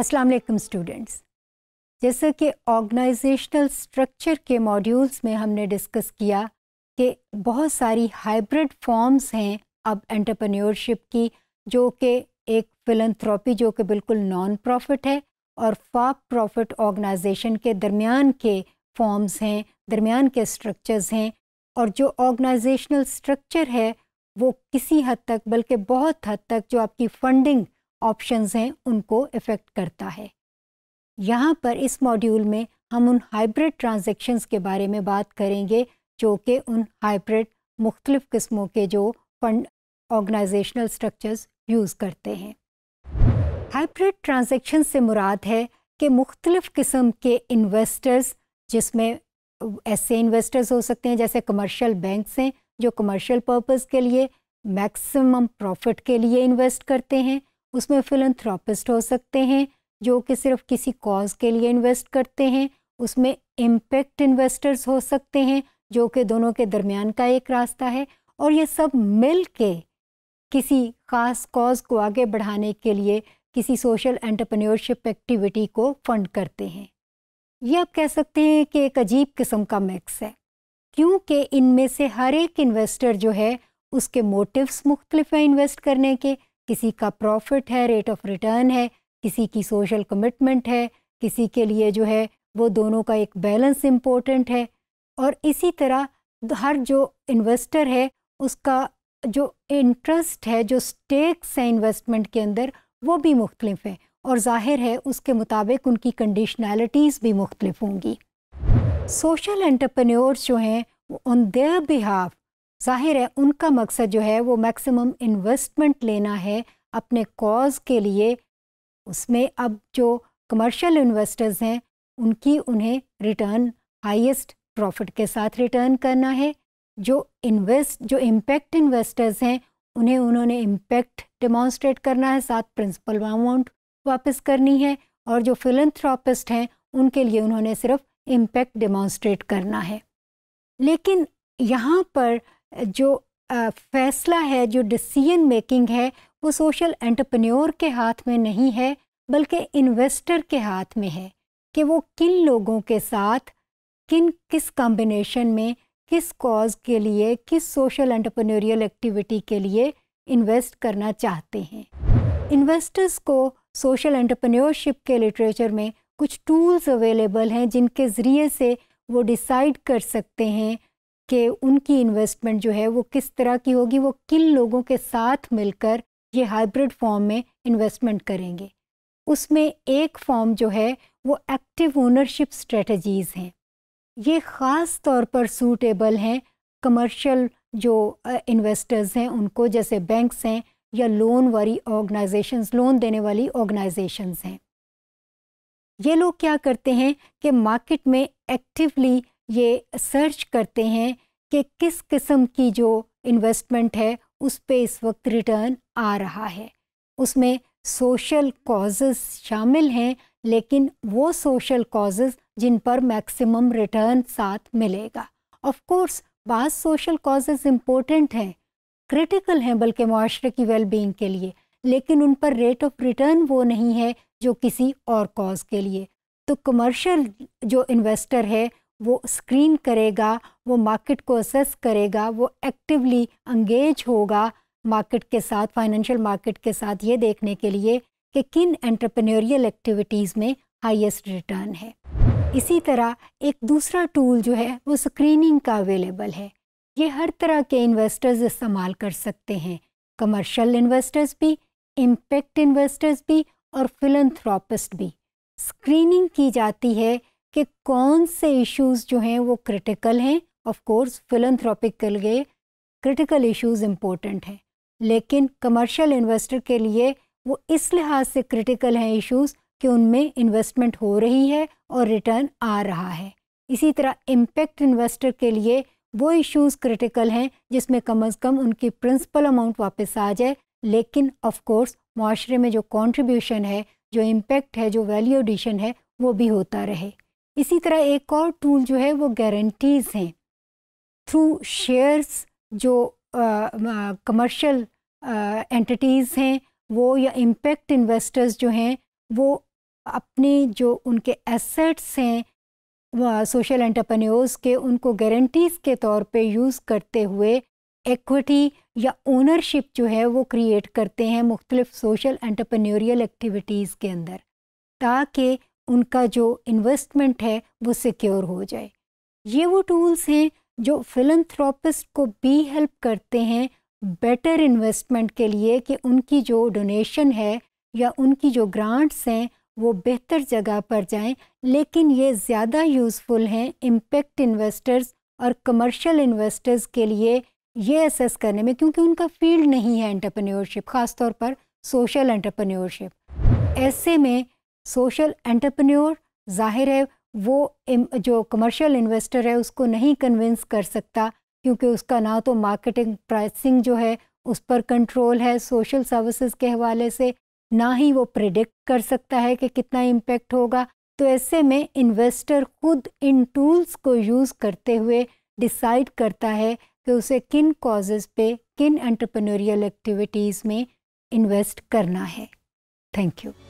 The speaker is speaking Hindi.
असलम स्टूडेंट्स जैसा कि ऑर्गेनाइजेशनल स्ट्रक्चर के मॉड्यूल्स में हमने डिस्कस किया कि बहुत सारी हाइब्रिड फॉर्म्स हैं अब एंटरप्रेन्योरशिप की जो कि एक फिलंथ्रॉपी जो कि बिल्कुल नॉन प्रॉफिट है और फॉर प्रॉफिट ऑर्गेनाइजेशन के दरमियान के फॉर्म्स हैं दरमियान के स्ट्रक्चर्स हैं और जो ऑर्गेनाइजेशनल स्ट्रक्चर है वो किसी हद तक बल्कि बहुत हद तक जो आपकी फंडिंग ऑप्शंस हैं उनको इफ़ेक्ट करता है यहाँ पर इस मॉड्यूल में हम उन हाइब्रिड ट्रांजेक्शन्स के बारे में बात करेंगे जो कि उन हाइब्रिड मुख्तलिफ़ किस्मों के जो फंड ऑर्गेनाइजेशनल स्ट्रक्चर्स यूज़ करते हैं हाइब्रिड ट्रांजेक्शन से मुराद है कि मुख्तलिफ़ किस्म के इन्वेस्टर्स जिसमें ऐसे इन्वेस्टर्स हो सकते हैं जैसे कमर्शियल बैंक्स हैं जो कमर्शियल पर्पस के लिए मैक्सिमम प्रॉफिट के लिए इन्वेस्ट करते हैं उसमें फिलंथ्रापिस्ट हो सकते हैं जो कि सिर्फ किसी कॉज के लिए इन्वेस्ट करते हैं उसमें इम्पेक्ट इन्वेस्टर्स हो सकते हैं जो कि दोनों के दरमियान का एक रास्ता है और ये सब मिल के किसी ख़ास कॉज को आगे बढ़ाने के लिए किसी सोशल एंटरप्रेन्योरशिप एक्टिविटी को फंड करते हैं ये आप कह सकते हैं कि एक अजीब किस्म का मिक्स है क्योंकि इनमें से हर एक इन्वेस्टर जो है उसके मोटिव्स मुख्तलिफ हैं इन्वेस्ट करने के किसी का प्रॉफिट है रेट ऑफ रिटर्न है किसी की सोशल कमिटमेंट है किसी के लिए जो है वो दोनों का एक बैलेंस इम्पोर्टेंट है और इसी तरह हर जो इन्वेस्टर है उसका जो इंटरेस्ट है जो स्टेक्स है इन्वेस्टमेंट के अंदर वो भी मुख्तलिफ है और जाहिर है उसके मुताबिक उनकी कंडीशनैलिटीज़ भी मुख्तलिफ होंगी सोशल एंटरप्रेन्योर्स जो हैं ऑन देयर बिहाफ जाहिर है उनका मकसद जो है वो मैक्सिमम इन्वेस्टमेंट लेना है अपने कॉज के लिए उसमें अब जो कमर्शियल इन्वेस्टर्स हैं उनकी उन्हें रिटर्न हाईएस्ट प्रॉफिट के साथ रिटर्न करना है जो इन्वेस्ट जो इम्पैक्ट इन्वेस्टर्स हैं उन्हें उन्होंने इम्पैक्ट डिमॉन्स्ट्रेट करना है साथ प्रिंसिपल अमाउंट वापस करनी है और जो फिलंथ्रॉपिस्ट हैं उनके लिए उन्होंने सिर्फ इम्पैक्ट डिमॉन्स्ट्रेट करना है लेकिन यहाँ पर जो फैसला है जो डिसीजन मेकिंग है वो सोशल एंटरप्रेन्योर के हाथ में नहीं है बल्कि इन्वेस्टर के हाथ में है कि वो किन लोगों के साथ किन किस कॉम्बिनेशन में किस कॉज के लिए किस सोशल एंटरप्रेन्योरियल एक्टिविटी के लिए इन्वेस्ट करना चाहते हैं इन्वेस्टर्स को सोशल एंटरप्रेन्योरशिप के लिटरेचर में कुछ टूल्स अवेलेबल हैं जिनके ज़रिए से वो डिसाइड कर सकते हैं कि उनकी इन्वेस्टमेंट जो है वो किस तरह की होगी वो किन लोगों के साथ मिलकर ये हाइब्रिड फॉर्म में इन्वेस्टमेंट करेंगे उसमें एक फॉर्म जो है वो एक्टिव ओनरशिप स्ट्रेटजीज़ हैं ये ख़ास तौर पर सूटेबल हैं कमर्शियल जो इन्वेस्टर्स हैं उनको जैसे बैंक्स हैं या लोन वाली ऑर्गेनाइजेशंस लोन देने वाली ऑर्गेनाइजेशंस हैं ये लोग क्या करते हैं कि मार्केट में एक्टिवली ये सर्च करते हैं कि किस किस्म की जो इन्वेस्टमेंट है उस पर इस वक्त रिटर्न आ रहा है उसमें सोशल कॉजेस शामिल हैं लेकिन वो सोशल कॉजेस जिन पर मैक्सिमम रिटर्न साथ मिलेगा ऑफ कोर्स बाद सोशल कॉजेस इम्पोर्टेंट हैं क्रिटिकल हैं बल्कि माशरे की वेलबींग के लिए लेकिन उन पर रेट ऑफ रिटर्न वो नहीं है जो किसी और कॉज के लिए तो कमर्शियल जो इन्वेस्टर है वो स्क्रीन करेगा वो मार्केट को असेस करेगा वो एक्टिवली अंगेज होगा मार्केट के साथ फाइनेंशियल मार्केट के साथ ये देखने के लिए कि किन एंटरप्रेन्योरियल एक्टिविटीज़ में हाईएस्ट रिटर्न है इसी तरह एक दूसरा टूल जो है वो स्क्रीनिंग का अवेलेबल है ये हर तरह के इन्वेस्टर्स इस्तेमाल कर सकते हैं कमर्शियल इन्वेस्टर्स भी इम्पेक्ट इन्वेस्टर्स भी और फिलंथ्रॉपिस्ट भी स्क्रीनिंग की जाती है कि कौन से इश्यूज जो हैं वो क्रिटिकल हैं ऑफ कोर्स फिलंथ्रॉपिक के लिए क्रिटिकल इश्यूज इम्पोर्टेंट हैं लेकिन कमर्शियल इन्वेस्टर के लिए वो इस लिहाज से क्रिटिकल हैं इश्यूज कि उनमें इन्वेस्टमेंट हो रही है और रिटर्न आ रहा है इसी तरह इम्पेक्ट इन्वेस्टर के लिए वो इश्यूज क्रिटिकल हैं जिसमें कम अज़ कम उनकी प्रिंसिपल अमाउंट वापस आ जाए लेकिन ऑफ कोर्स माशरे में जो कंट्रीब्यूशन है जो इम्पेक्ट है जो वैल्यू एडिशन है वो भी होता रहे इसी तरह एक और टूल जो है वो गारंटीज़ हैं थ्रू शेयर्स जो कमर्शियल एंटिटीज़ हैं वो या इम्पेक्ट इन्वेस्टर्स जो हैं वो अपने जो उनके एसेट्स हैं सोशल एंटरप्रेन्योर्स के उनको गारंटीज़ के तौर पे यूज़ करते हुए एक्विटी या ओनरशिप जो है वो क्रिएट करते हैं मुख्तलिफ सोशल एंटरप्रेन्योरियल एक्टिविटीज़ के अंदर ताकि उनका जो इन्वेस्टमेंट है वो सिक्योर हो जाए ये वो टूल्स हैं जो फिलंथ्रोपिस्ट को भी हेल्प करते हैं बेटर इन्वेस्टमेंट के लिए कि उनकी जो डोनेशन है या उनकी जो ग्रांट्स हैं वो बेहतर जगह पर जाएं लेकिन ये ज़्यादा यूज़फुल हैं इम्पेक्ट इन्वेस्टर्स और कमर्शियल इन्वेस्टर्स के लिए ये असेस करने में क्योंकि उनका फील्ड नहीं है एंटरप्रेन्योरशिप ख़ासतौर पर सोशल एंटरप्रेन्योरशिप ऐसे में सोशल एंटरप्रेन्योर जाहिर है वो जो कमर्शियल इन्वेस्टर है उसको नहीं कन्विंस कर सकता क्योंकि उसका ना तो मार्केटिंग प्राइसिंग जो है उस पर कंट्रोल है सोशल सर्विसेज के हवाले से ना ही वो प्रिडिक्ट कर सकता है कि कितना इम्पेक्ट होगा तो ऐसे में इन्वेस्टर खुद इन टूल्स को यूज़ करते हुए डिसाइड करता है कि उसे किन कॉजेज पे किन एंटरप्रेन्योरियल एक्टिविटीज़ में इन्वेस्ट करना है थैंक यू